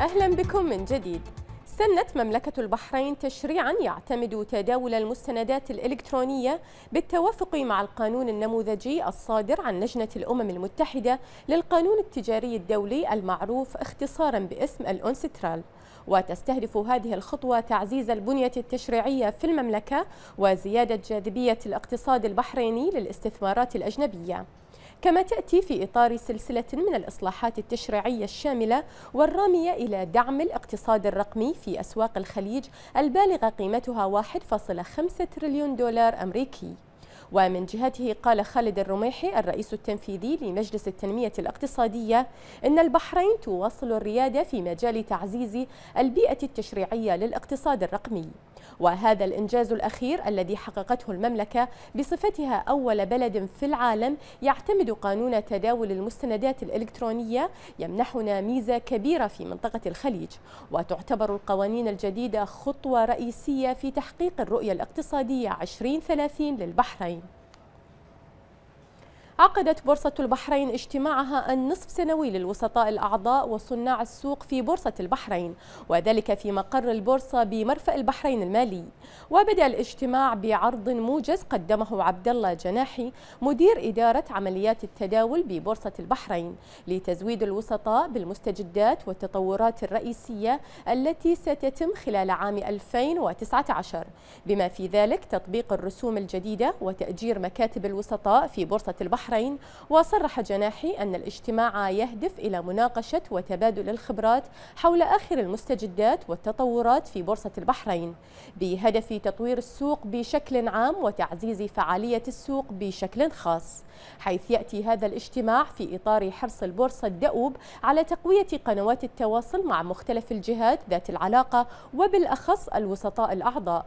أهلا بكم من جديد سنت مملكة البحرين تشريعا يعتمد تداول المستندات الإلكترونية بالتوافق مع القانون النموذجي الصادر عن لجنة الأمم المتحدة للقانون التجاري الدولي المعروف اختصارا باسم الأونسترال وتستهدف هذه الخطوة تعزيز البنية التشريعية في المملكة وزيادة جاذبية الاقتصاد البحريني للاستثمارات الأجنبية كما تأتي في إطار سلسلة من الإصلاحات التشريعية الشاملة والرامية إلى دعم الاقتصاد الرقمي في أسواق الخليج البالغة قيمتها 1.5 تريليون دولار أمريكي ومن جهته قال خالد الرميحي الرئيس التنفيذي لمجلس التنمية الاقتصادية إن البحرين تواصل الريادة في مجال تعزيز البيئة التشريعية للاقتصاد الرقمي وهذا الإنجاز الأخير الذي حققته المملكة بصفتها أول بلد في العالم يعتمد قانون تداول المستندات الإلكترونية يمنحنا ميزة كبيرة في منطقة الخليج وتعتبر القوانين الجديدة خطوة رئيسية في تحقيق الرؤية الاقتصادية 2030 للبحرين عقدت بورصة البحرين اجتماعها النصف سنوي للوسطاء الأعضاء وصناع السوق في بورصة البحرين وذلك في مقر البورصة بمرفأ البحرين المالي وبدأ الاجتماع بعرض موجز قدمه عبد الله جناحي مدير إدارة عمليات التداول ببورصة البحرين لتزويد الوسطاء بالمستجدات والتطورات الرئيسية التي ستتم خلال عام 2019 بما في ذلك تطبيق الرسوم الجديدة وتأجير مكاتب الوسطاء في بورصة البحرين البحرين وصرح جناحي أن الاجتماع يهدف إلى مناقشة وتبادل الخبرات حول آخر المستجدات والتطورات في بورصة البحرين بهدف تطوير السوق بشكل عام وتعزيز فعالية السوق بشكل خاص حيث يأتي هذا الاجتماع في إطار حرص البورصة الدؤوب على تقوية قنوات التواصل مع مختلف الجهات ذات العلاقة وبالأخص الوسطاء الأعضاء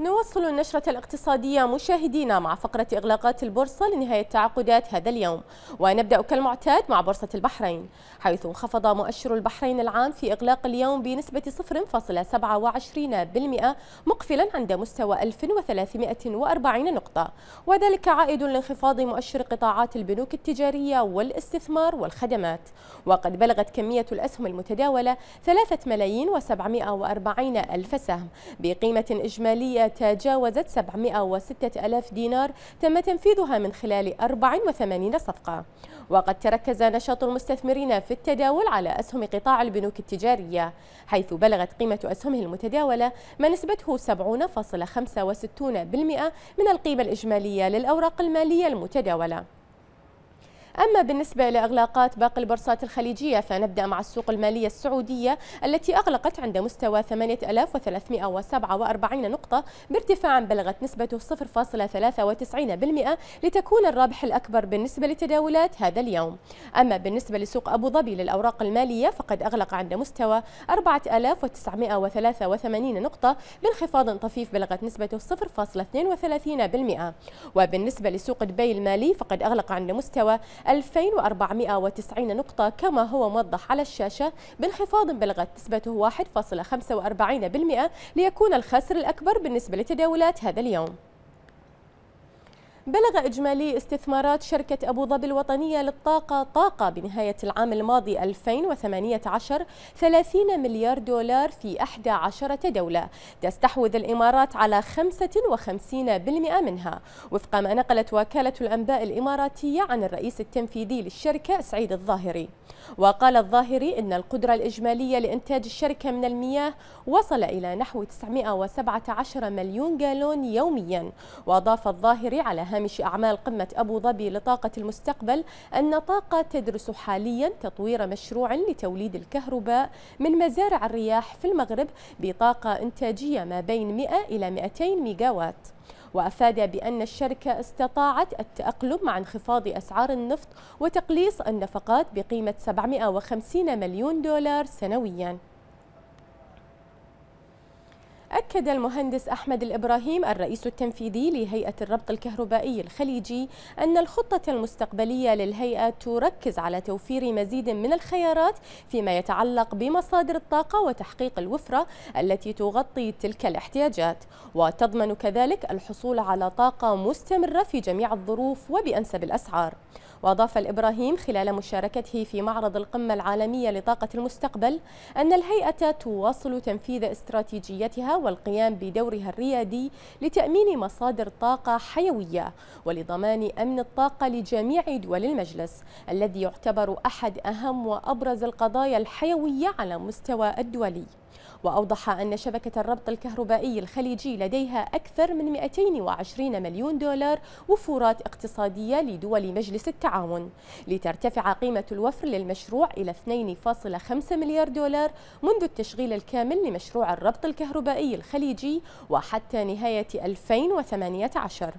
نواصل النشرة الاقتصادية مشاهدينا مع فقرة إغلاقات البورصة لنهاية تعاقدات هذا اليوم ونبدأ كالمعتاد مع بورصة البحرين حيث انخفض مؤشر البحرين العام في إغلاق اليوم بنسبة 0.27% مقفلا عند مستوى 1340 نقطة وذلك عائد لانخفاض مؤشر قطاعات البنوك التجارية والاستثمار والخدمات وقد بلغت كمية الأسهم المتداولة 3 ملايين و740 ألف سهم بقيمة إجمالية تجاوزت 706 ألاف دينار تم تنفيذها من خلال 84 صفقة وقد تركز نشاط المستثمرين في التداول على أسهم قطاع البنوك التجارية حيث بلغت قيمة أسهمه المتداولة ما نسبته 70.65% من القيمة الإجمالية للأوراق المالية المتداولة أما بالنسبة لإغلاقات باقي البورصات الخليجية فنبدأ مع السوق المالية السعودية التي أغلقت عند مستوى 8347 نقطة بارتفاع بلغت نسبته 0.93% لتكون الرابح الأكبر بالنسبة لتداولات هذا اليوم أما بالنسبة لسوق أبو ظبي للأوراق المالية فقد أغلق عند مستوى 4983 نقطة بانخفاض طفيف بلغت نسبته 0.32% وبالنسبة لسوق دبي المالي فقد أغلق عند مستوى 2490 نقطة كما هو موضح على الشاشة بانخفاض بلغت نسبته 1.45% ليكون الخسر الأكبر بالنسبة لتداولات هذا اليوم بلغ إجمالي استثمارات شركة أبو ظبي الوطنية للطاقة طاقة بنهاية العام الماضي 2018 30 مليار دولار في 11 دولة تستحوذ الإمارات على 55% منها وفق ما نقلت وكالة الأنباء الإماراتية عن الرئيس التنفيذي للشركة سعيد الظاهري وقال الظاهري إن القدرة الإجمالية لإنتاج الشركة من المياه وصل إلى نحو 917 مليون جالون يوميا وأضاف الظاهري على هامش أعمال قمة أبو ظبي لطاقة المستقبل أن طاقة تدرس حاليا تطوير مشروع لتوليد الكهرباء من مزارع الرياح في المغرب بطاقة إنتاجية ما بين 100 إلى 200 ميجاوات وأفاد بأن الشركة استطاعت التأقلم مع انخفاض أسعار النفط وتقليص النفقات بقيمة 750 مليون دولار سنوياً أكد المهندس أحمد الإبراهيم الرئيس التنفيذي لهيئة الربط الكهربائي الخليجي أن الخطة المستقبلية للهيئة تركز على توفير مزيد من الخيارات فيما يتعلق بمصادر الطاقة وتحقيق الوفرة التي تغطي تلك الاحتياجات وتضمن كذلك الحصول على طاقة مستمرة في جميع الظروف وبأنسب الأسعار وأضاف الإبراهيم خلال مشاركته في معرض القمة العالمية لطاقة المستقبل أن الهيئة تواصل تنفيذ استراتيجيتها والقيام بدورها الريادي لتأمين مصادر طاقة حيوية ولضمان أمن الطاقة لجميع دول المجلس الذي يعتبر أحد أهم وأبرز القضايا الحيوية على مستوى الدولي وأوضح أن شبكة الربط الكهربائي الخليجي لديها أكثر من 220 مليون دولار وفورات اقتصادية لدول مجلس التعاون لترتفع قيمة الوفر للمشروع إلى 2.5 مليار دولار منذ التشغيل الكامل لمشروع الربط الكهربائي الخليجي وحتى نهاية 2018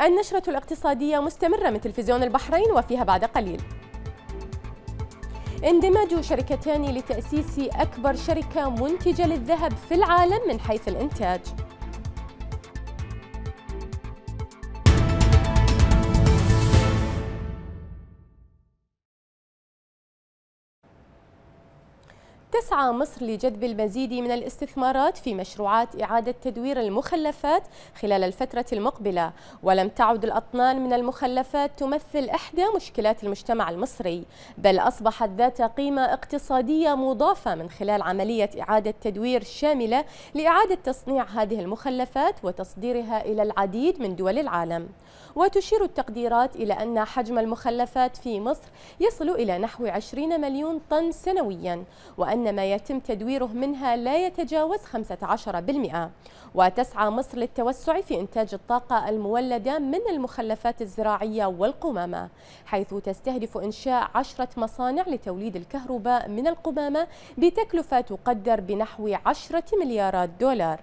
النشرة الاقتصادية مستمرة من تلفزيون البحرين وفيها بعد قليل اندماج شركتان لتأسيس أكبر شركة منتجة للذهب في العالم من حيث الإنتاج تسعى مصر لجذب المزيد من الاستثمارات في مشروعات إعادة تدوير المخلفات خلال الفترة المقبلة ولم تعد الأطنان من المخلفات تمثل إحدى مشكلات المجتمع المصري بل أصبحت ذات قيمة اقتصادية مضافة من خلال عملية إعادة تدوير شاملة لإعادة تصنيع هذه المخلفات وتصديرها إلى العديد من دول العالم وتشير التقديرات إلى أن حجم المخلفات في مصر يصل إلى نحو 20 مليون طن سنويا وأن ما يتم تدويره منها لا يتجاوز 15% وتسعى مصر للتوسع في إنتاج الطاقة المولدة من المخلفات الزراعية والقمامة حيث تستهدف إنشاء عشرة مصانع لتوليد الكهرباء من القمامة بتكلفة تقدر بنحو 10 مليارات دولار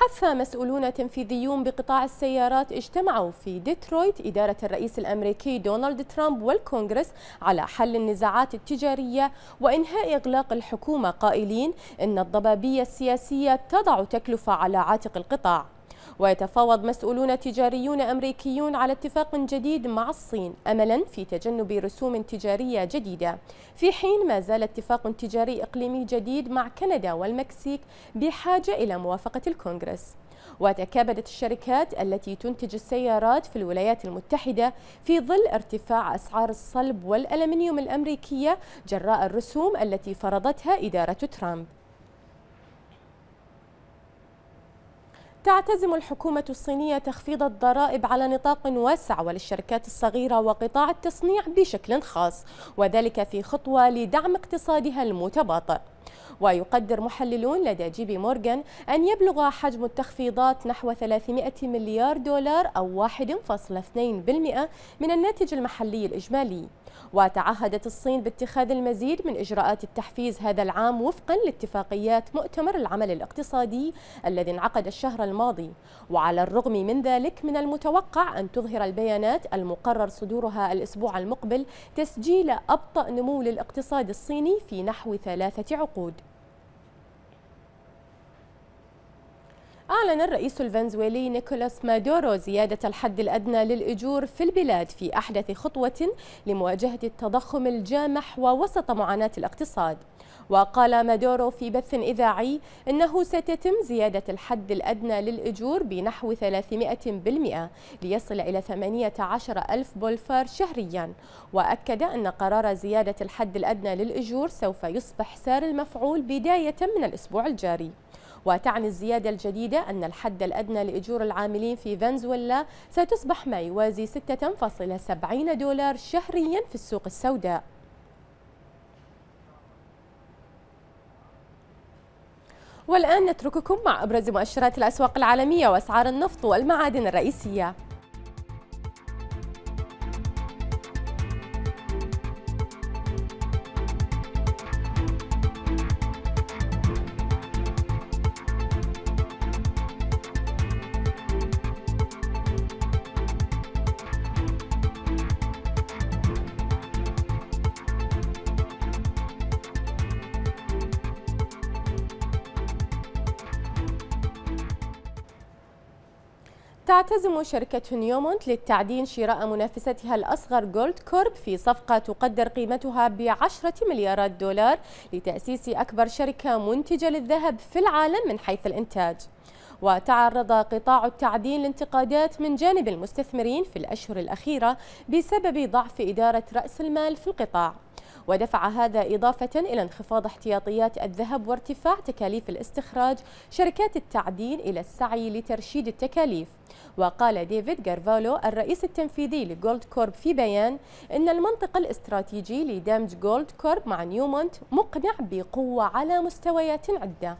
حث مسؤولون تنفيذيون بقطاع السيارات اجتمعوا في ديترويت إدارة الرئيس الأمريكي دونالد ترامب والكونغرس على حل النزاعات التجارية وإنهاء إغلاق الحكومة قائلين إن الضبابية السياسية تضع تكلفة على عاتق القطاع ويتفاوض مسؤولون تجاريون أمريكيون على اتفاق جديد مع الصين أملا في تجنب رسوم تجارية جديدة في حين ما زال اتفاق تجاري إقليمي جديد مع كندا والمكسيك بحاجة إلى موافقة الكونغرس وتكابدت الشركات التي تنتج السيارات في الولايات المتحدة في ظل ارتفاع أسعار الصلب والألمنيوم الأمريكية جراء الرسوم التي فرضتها إدارة ترامب تعتزم الحكومة الصينية تخفيض الضرائب على نطاق واسع وللشركات الصغيرة وقطاع التصنيع بشكل خاص وذلك في خطوة لدعم اقتصادها المتباطئ ويقدر محللون لدى جي بي مورغان أن يبلغ حجم التخفيضات نحو 300 مليار دولار أو 1.2% من الناتج المحلي الإجمالي وتعهدت الصين باتخاذ المزيد من إجراءات التحفيز هذا العام وفقا لاتفاقيات مؤتمر العمل الاقتصادي الذي انعقد الشهر الماضي وعلى الرغم من ذلك من المتوقع أن تظهر البيانات المقرر صدورها الأسبوع المقبل تسجيل أبطأ نمو للاقتصاد الصيني في نحو ثلاثة عقود العقود أعلن الرئيس الفنزويلي نيكولاس مادورو زيادة الحد الأدنى للإجور في البلاد في أحدث خطوة لمواجهة التضخم الجامح ووسط معاناة الاقتصاد وقال مادورو في بث إذاعي إنه ستتم زيادة الحد الأدنى للإجور بنحو 300% ليصل إلى 18 ألف بولفار شهريا وأكد أن قرار زيادة الحد الأدنى للإجور سوف يصبح سار المفعول بداية من الأسبوع الجاري وتعني الزيادة الجديدة أن الحد الأدنى لأجور العاملين في فنزويلا ستصبح ما يوازي 6.70 دولار شهريا في السوق السوداء والآن نترككم مع أبرز مؤشرات الأسواق العالمية وأسعار النفط والمعادن الرئيسية تعتزم شركة نيومونت للتعدين شراء منافستها الأصغر جولد كورب في صفقة تقدر قيمتها بعشرة مليارات دولار لتأسيس أكبر شركة منتجة للذهب في العالم من حيث الإنتاج وتعرض قطاع التعدين لانتقادات من جانب المستثمرين في الأشهر الأخيرة بسبب ضعف إدارة رأس المال في القطاع ودفع هذا إضافة إلى انخفاض احتياطيات الذهب وارتفاع تكاليف الاستخراج شركات التعدين إلى السعي لترشيد التكاليف وقال ديفيد جارفالو الرئيس التنفيذي لجولد كورب في بيان إن المنطق الاستراتيجي لدمج جولد كورب مع نيومونت مقنع بقوة على مستويات عدة